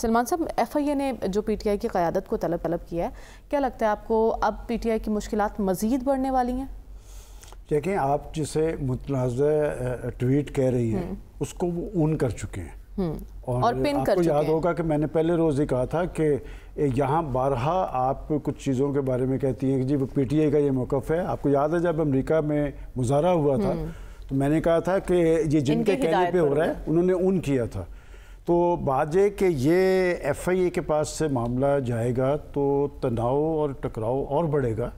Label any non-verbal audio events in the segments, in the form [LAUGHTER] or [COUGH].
सलमान साहब F I ए ने जो पी टी आई की क़्यादत को तलब तलब किया है क्या लगता है आपको अब पी टी आई की मुश्किल मज़ीद बढ़ने वाली हैं देखें आप जिसे मुतनाज़ ट्वीट कह रही हैं हम्म। उसको वो ऊन कर चुके हैं हम्म। और, और पिन आपको कर याद होगा कि मैंने पहले रोज़ ही कहा था कि यहाँ बारहा आप कुछ चीज़ों के बारे में कहती हैं कि जी वो आई का ये मौक़ है आपको याद है जब अमरीका में मुजहरा हुआ था हम्म। तो मैंने कहा था कि ये जिनके कहने पे हो रहा है उन्होंने ऊन किया था तो बात यह कि ये एफ आई ए के पास से मामला जाएगा तो तनाव और टकराव और बढ़ेगा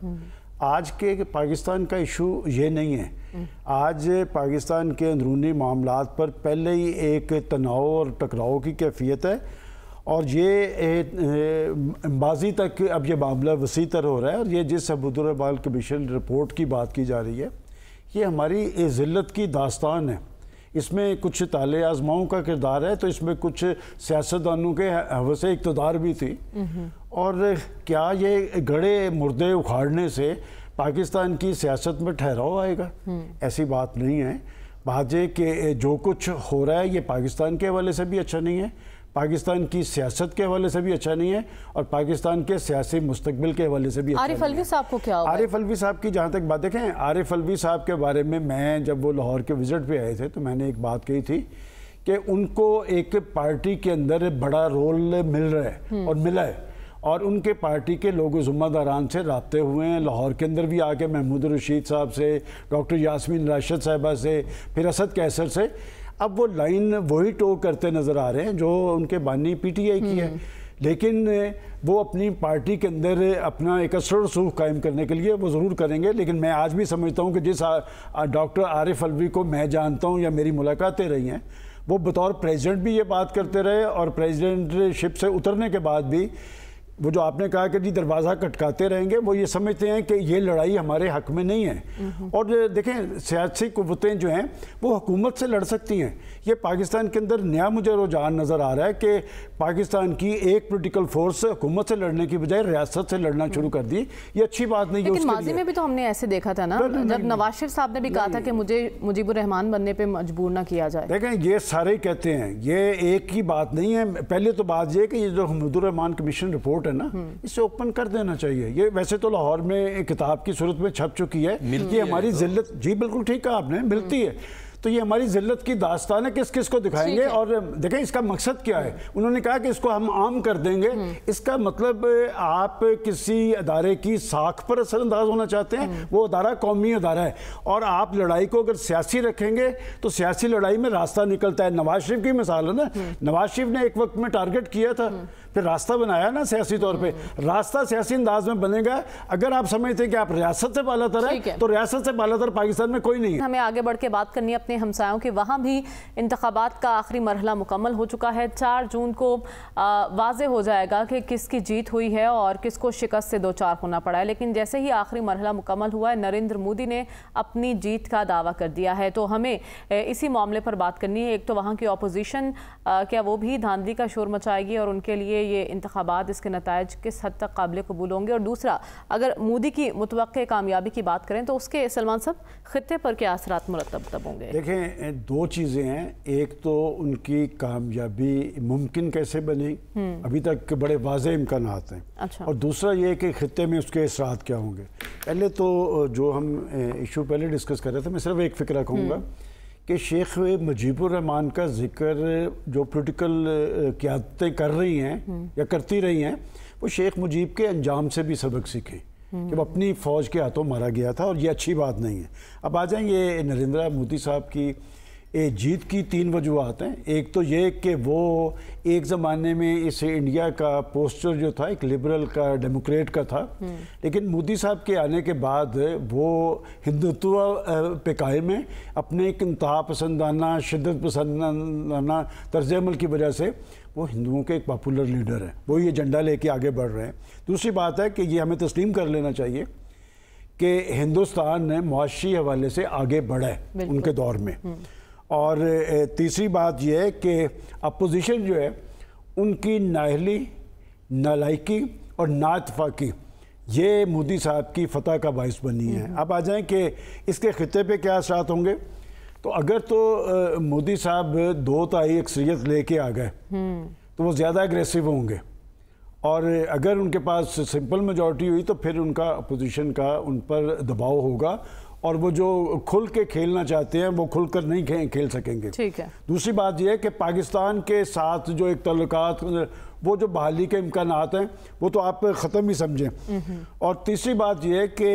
आज के पाकिस्तान का इशू ये नहीं है आज पाकिस्तान के अंदरूनी मामला पर पहले ही एक तनाव और टकराव की कैफियत है और ये बाजी माजी तक अब ये मामला वसी तर हो रहा है और ये जिस अबूदुलबाल कमीशन रिपोर्ट की बात की जा रही है ये हमारी ज़िल्लत की दास्तान है इसमें कुछ ताले आजमाओं का किरदार है तो इसमें कुछ सियासतदानों के हवस इकतदार भी थी और क्या ये गड़े मुर्दे उखाड़ने से पाकिस्तान की सियासत में ठहराव आएगा हम्म। ऐसी बात नहीं है बात के कि जो कुछ हो रहा है ये पाकिस्तान के हवाले से भी अच्छा नहीं है पाकिस्तान की सियासत के हवाले से भी अच्छा नहीं है और पाकिस्तान के सियासी मुस्तबिल के हवाले से भी अच्छा आरिफ अलवी साहब को क्या आरिफ अलवी साहब की जहाँ तक बात देखें आरिफ अलवी साहब के बारे में मैं जब वो लाहौर के विजिट पे आए थे तो मैंने एक बात कही थी कि उनको एक पार्टी के अंदर बड़ा रोल मिल रहा है हम्म। और मिला है और उनके पार्टी के लोग ज़ुम्मेदारान से रबते हुए हैं लाहौर के अंदर भी आके महमूद रशीद साहब से डॉक्टर यासमीन राशद साहबा से फिर असद कैसर से अब वो लाइन वही टो करते नज़र आ रहे हैं जो उनके बानी पीटीआई की है हम्म। लेकिन वो अपनी पार्टी के अंदर अपना एक असर रसूख कायम करने के लिए वो ज़रूर करेंगे लेकिन मैं आज भी समझता हूँ कि जिस डॉक्टर आरिफ अलवी को मैं जानता हूँ या मेरी मुलाकातें रही हैं वो बतौर प्रेसिडेंट भी ये बात करते रहे और प्रेसिडेंटशिप से उतरने के बाद भी वो जो आपने कहा कि जी दरवाज़ा कटकाते रहेंगे वो ये समझते हैं कि ये लड़ाई हमारे हक में नहीं है और देखें सियासी कुतें जो हैं वो हुकूमत से लड़ सकती हैं ये पाकिस्तान के अंदर नया मुझे रुझान नज़र आ रहा है कि पाकिस्तान की एक पोलिटिकल फोर्स हुकूमत से लड़ने की बजाय रियासत से लड़ना शुरू कर दी ये अच्छी बात नहीं लेकिन माजी में भी तो हमने ऐसे देखा था ना जब नवाज शरीफ साहब ने भी कहा था कि मुझे मुजीबरहमान बनने पर मजबूर ना किया जाए देखें ये सारे कहते हैं ये एक ही बात नहीं है पहले तो बात यह कि ये जो हमदुररहमान कमीशन रिपोर्ट है ना हम्म। इसे ओपन कर देना चाहिए ये वैसे तो लाहौर में किताब की सूरत में छप चुकी है ये हमारी तो। जिल्लत जी बिल्कुल ठीक है आपने मिलती हम्म। है तो ये हमारी जिल्लत की दास्तान है किस किस को दिखाएंगे और देखें इसका मकसद क्या है उन्होंने कहा कि इसको हम आम कर देंगे हम्म। इसका मतलब आप किसी अदारे की साख पर असरअंदाज होना चाहते हैं हम्म। वो अदारा कौमी अदारा है और आप लड़ाई को अगर सियासी रखेंगे तो सियासी लड़ाई में रास्ता निकलता है नवाज शरीफ की मिसाल है ना हम्म। नवाज शरीफ ने एक वक्त में टारगेट किया था फिर रास्ता बनाया ना सियासी तौर पर रास्ता सियासी अंदाज में बनेगा अगर आप समझते हैं कि आप रियासत से बाला तर है तो रियासत से बाला तर पाकिस्तान में कोई नहीं है हमें आगे बढ़ के बात करनी है अपने अपने हमसायों के वहाँ भी इंतबात का आखिरी मरहला मुकम्मल हो चुका है चार जून को वाज हो जाएगा कि किसकी जीत हुई है और किसको शिकस्त से दो चार होना पड़ा है लेकिन जैसे ही आखिरी मरहला मुकम्मल हुआ है नरेंद्र मोदी ने अपनी जीत का दावा कर दिया है तो हमें इसी मामले पर बात करनी है एक तो वहाँ की अपोजिशन क्या वो भी धांधली का शोर मचाएगी और उनके लिए ये इंतबात इसके नतज किस हद तक काबिल कबूल होंगे और दूसरा अगर मोदी की मुतव कामयाबी की बात करें तो उसके सलमान साहब खत्े पर क्या असरा मुरतब होंगे देखें दो चीज़ें हैं एक तो उनकी कामयाबी मुमकिन कैसे बनी हम्म। अभी तक बड़े वाज इम्कान हैं अच्छा। और दूसरा ये कि ख़त्े में उसके असरात क्या होंगे पहले तो जो हम इशू पहले डिस्कस कर रहे थे मैं सिर्फ एक फ़िक्र कहूँगा हम्म। कि शेख मुजीबरहमान का जिक्र जो पोलिटिकल क्यादतें कर रही हैं हम्म। या करती रही हैं वो शेख मुजीब के अंजाम से भी सबक सीखें जब अपनी फ़ौज के हाथों मारा गया था और ये अच्छी बात नहीं है अब आ जाएंगे नरेंद्र मोदी साहब की ये जीत की तीन वजूहत हैं एक तो ये कि वो एक ज़माने में इस इंडिया का पोस्टर जो था एक लिबरल का डेमोक्रेट का था लेकिन मोदी साहब के आने के बाद वो हिंदुत्व पे कायम है अपने एक इंतहा पसंदाना शिदत पसंदाना तर्ज अमल की वजह से वो हिंदुओं के एक पॉपुलर लीडर हैं वो ये झंडा लेके आगे बढ़ रहे हैं दूसरी बात है कि ये हमें तस्लीम कर लेना चाहिए कि हिंदुस्तान ने मुआशी हवाले से आगे बढ़ा है उनके दौर में और तीसरी बात यह है कि अपोजिशन जो है उनकी नाहली नालायकी और नातफाकी ये मोदी साहब की फतह का बायस बनी है हम्म। अब आ जाएं कि इसके ख़त्े पे क्या असरात होंगे तो अगर तो मोदी साहब दो ताई अक्सरियत लेके आ गए हम्म। तो वो ज़्यादा एग्रेसिव होंगे और अगर उनके पास सिंपल मेजॉरिटी हुई तो फिर उनका अपोजिशन का उन पर दबाव होगा और वो जो खुल के खेलना चाहते हैं वो खुलकर नहीं खे, खेल सकेंगे ठीक है दूसरी बात यह है कि पाकिस्तान के साथ जो एक तल्लक वो जो बहाली के इम्कान हैं वो तो आप ख़त्म ही समझें हम्म। और तीसरी बात यह है कि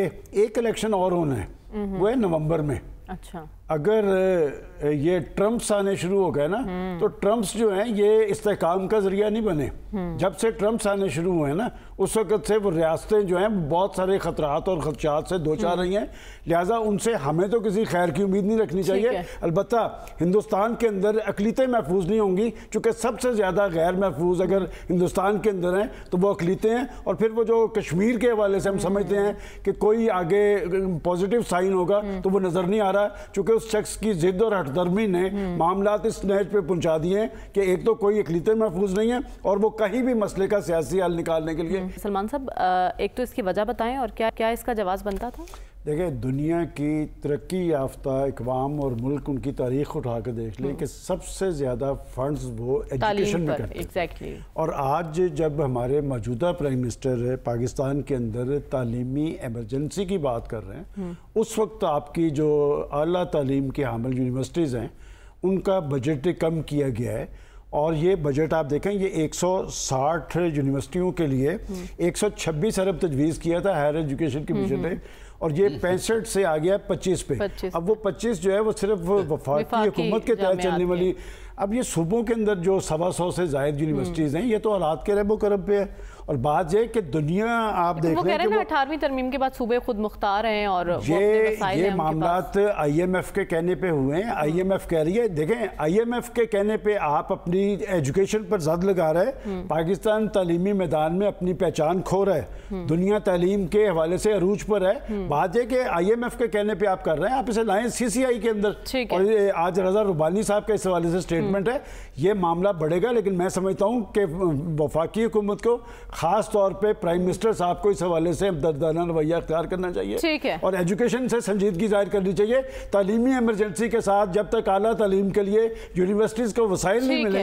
एक इलेक्शन और होना है हम्म। वो है नवंबर में अच्छा अगर ये ट्रम्प्स आने शुरू हो गए ना हम्म। तो ट्रम्प्स जो हैं ये इस्तेकाम का जरिया नहीं बने हम्म। जब से ट्रम्प्स आने शुरू हुए ना उस वक्त से वो रियासतें जो हैं बहुत सारे खतरात और खदशात से दो चार हम्म। रही हैं लिहाजा उनसे हमें तो किसी खैर की उम्मीद नहीं रखनी चाहिए अलबत् हिंदुस्तान के अंदर अकलीतें महफूज नहीं होंगी चूँकि सबसे ज़्यादा गैर महफूज अगर हिंदुस्तान के अंदर हैं तो वो अकलीतें हैं और फिर वो जो कश्मीर के हवाले से हम समझते हैं कि कोई आगे पॉजिटिव साइन होगा तो वो नज़र नहीं आ रहा चूँकि उस शख्स की जिद और हटदर्मी ने मामला इस नहज पर पहुंचा दिए कि एक तो कोई अकलीत महफूज नहीं है और वो कहीं भी मसले का सियासी हल निकालने के लिए हम्म, सलमान साहब एक तो इसकी वजह बताएं और क्या क्या इसका जवाब बनता था देखिए दुनिया की तरक्की याफ्ता इकवाम और मुल्क उनकी तारीख उठा कर देख लें हम्म। कि सबसे ज़्यादा फंड्स वो एजुकेशन में करते हैं exactly. और आज जब हमारे मौजूदा प्राइम मिनिस्टर पाकिस्तान के अंदर तालीमी एमरजेंसी की बात कर रहे हैं हम्म। उस वक्त आपकी जो अली तालीम के हामिल यूनिवर्सिटीज़ हैं उनका बजट कम किया गया है और ये बजट आप देखें ये 160 यूनिवर्सिटियों के लिए 126 अरब तजवीज़ किया था हायर एजुकेशन के मिशन हम्म, ने हम्म। और ये पैंसठ से आ गया है पच्चीस पे 25 अब वो पच्चीस जो है वो सिर्फ [LAUGHS] वफाकी हुकूमत के तहत चलने वाली अब ये सूबों के अंदर जो सवा सौ से जायद यूनिवर्सिटीज़ हम्म। हैं ये तो हालात के रब करब पे है और बात यह कि दुनिया आप तो देख रहे हैं अठारहवीं तरमीम के बाद सूबे खुद मुख्तार हैं और ये ये मामला आई एम एफ के कहने पर हुए हैं आई एम एफ कह रही है देखें आई एम एफ के कहने पर आप अपनी एजुकेशन पर जद लगा रहे हैं हम्म। पाकिस्तान तलीमी मैदान में अपनी पहचान खो रहा है हम्म। दुनिया तलीम के हवाले से अरूज पर है हम्म। बात यह कि आई एम एफ के कहने पर आप कर रहे हैं आप इसे लाएं सी सी आई के अंदर और आज रजा रुबानी साहब का इस हवाले से स्टेटमेंट है ये मामला बढ़ेगा लेकिन मैं समझता हूँ कि वफाकी हुकूमत को खास तौर पे प्राइम मिनिस्टर साहब को इस हवाले से दर्दाना रवैया अख्तियार करना चाहिए ठीक है और एजुकेशन से संजीदगी जाहिर करनी चाहिए तालीमी एमरजेंसी के साथ जब तक अली तलीम के लिए यूनिवर्सिटीज़ को वसाइल नहीं मिले